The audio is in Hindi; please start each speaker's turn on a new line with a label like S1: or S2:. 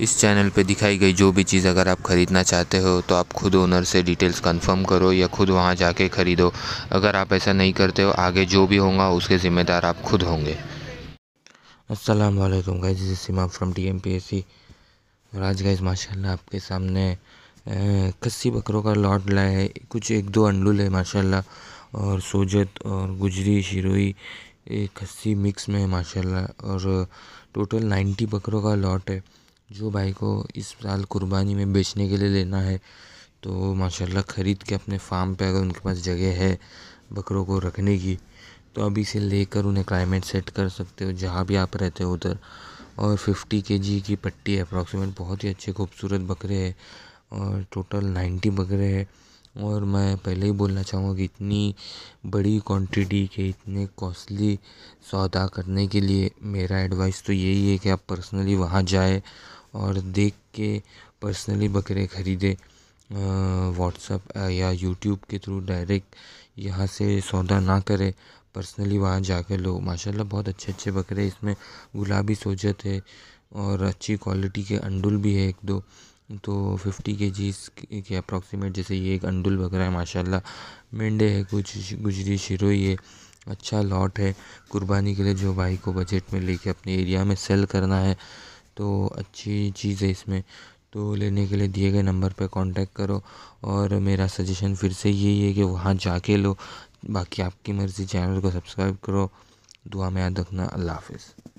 S1: इस चैनल पे दिखाई गई जो भी चीज़ अगर आप ख़रीदना चाहते हो तो आप खुद ओनर से डिटेल्स कंफर्म करो या खुद वहाँ जाके ख़रीदो अगर आप ऐसा नहीं करते हो आगे जो भी होगा उसके ज़िम्मेदार आप खुद होंगे
S2: अस्सलाम वालेकुम guys this Seema from TMPSC और आज गाइस माशाल्लाह आपके सामने खस्सी बकरों का लॉट लाया है कुछ एक दो अंडुल है माशा और सोजत और गुजरी शिरोई खस्सी मिक्स में है माशा और टोटल नाइन्टी बकरों का लॉट है जो भाई को इस साल कुर्बानी में बेचने के लिए लेना है तो माशाल्लाह ख़रीद के अपने फार्म पे अगर उनके पास जगह है बकरों को रखने की तो अभी से लेकर उन्हें क्लाइमेट सेट कर सकते हो जहाँ भी आप रहते हो उधर और फिफ्टी के जी की पट्टी है अप्रॉक्सीमेट बहुत ही अच्छे खूबसूरत बकरे हैं और टोटल नाइन्टी बकरे हैं और मैं पहले ही बोलना चाहूँगा कि इतनी बड़ी क्वांटिटी के इतने कॉस्टली सौदा करने के लिए मेरा एडवाइस तो यही है कि आप पर्सनली वहाँ जाए और देख के पर्सनली बकरे ख़रीदे व्हाट्सअप या यूट्यूब के थ्रू डायरेक्ट यहाँ से सौदा ना करें पर्सनली वहाँ जाकर लोग माशाल्लाह बहुत अच्छे अच्छे बकरे इसमें गुलाबी सोजत है और अच्छी क्वालिटी के अंडुल भी है एक दो तो फिफ्टी के जी के अप्रॉक्सीमेट जैसे ये एक अंडुल वगैरह है माशाल्लाह मेंढे है कुछ गुजरी शिरोई है अच्छा लॉट है कुर्बानी के लिए जो भाई को बजट में लेके अपने एरिया में सेल करना है तो अच्छी चीज़ है इसमें तो लेने के लिए दिए गए नंबर पर कांटेक्ट करो और मेरा सजेशन फिर से यही है कि वहाँ जाके लो बाकी
S1: आपकी मर्ज़ी चैनल को सब्सक्राइब करो दुआ में याद रखना अल्लाह हाफिज़